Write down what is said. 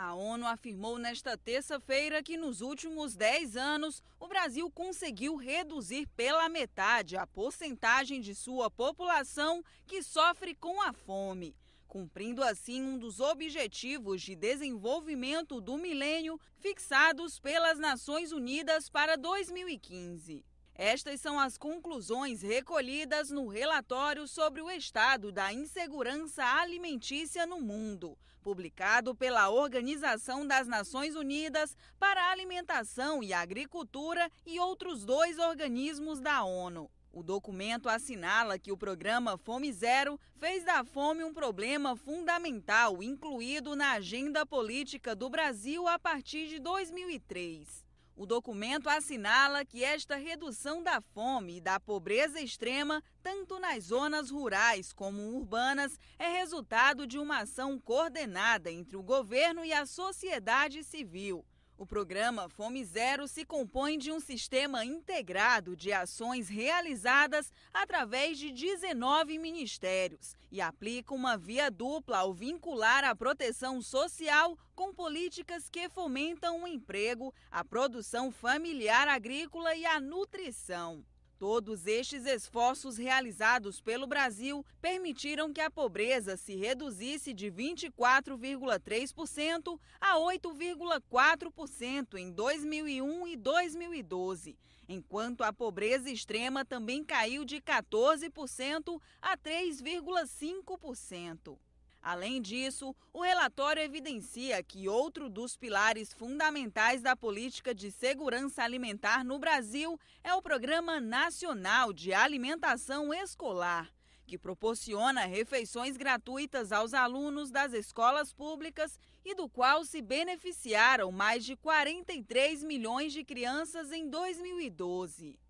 A ONU afirmou nesta terça-feira que nos últimos 10 anos o Brasil conseguiu reduzir pela metade a porcentagem de sua população que sofre com a fome, cumprindo assim um dos objetivos de desenvolvimento do milênio fixados pelas Nações Unidas para 2015. Estas são as conclusões recolhidas no relatório sobre o estado da insegurança alimentícia no mundo, publicado pela Organização das Nações Unidas para a Alimentação e Agricultura e outros dois organismos da ONU. O documento assinala que o programa Fome Zero fez da fome um problema fundamental incluído na agenda política do Brasil a partir de 2003. O documento assinala que esta redução da fome e da pobreza extrema, tanto nas zonas rurais como urbanas, é resultado de uma ação coordenada entre o governo e a sociedade civil. O programa Fome Zero se compõe de um sistema integrado de ações realizadas através de 19 ministérios e aplica uma via dupla ao vincular a proteção social com políticas que fomentam o emprego, a produção familiar agrícola e a nutrição. Todos estes esforços realizados pelo Brasil permitiram que a pobreza se reduzisse de 24,3% a 8,4% em 2001 e 2012, enquanto a pobreza extrema também caiu de 14% a 3,5%. Além disso, o relatório evidencia que outro dos pilares fundamentais da política de segurança alimentar no Brasil é o Programa Nacional de Alimentação Escolar, que proporciona refeições gratuitas aos alunos das escolas públicas e do qual se beneficiaram mais de 43 milhões de crianças em 2012.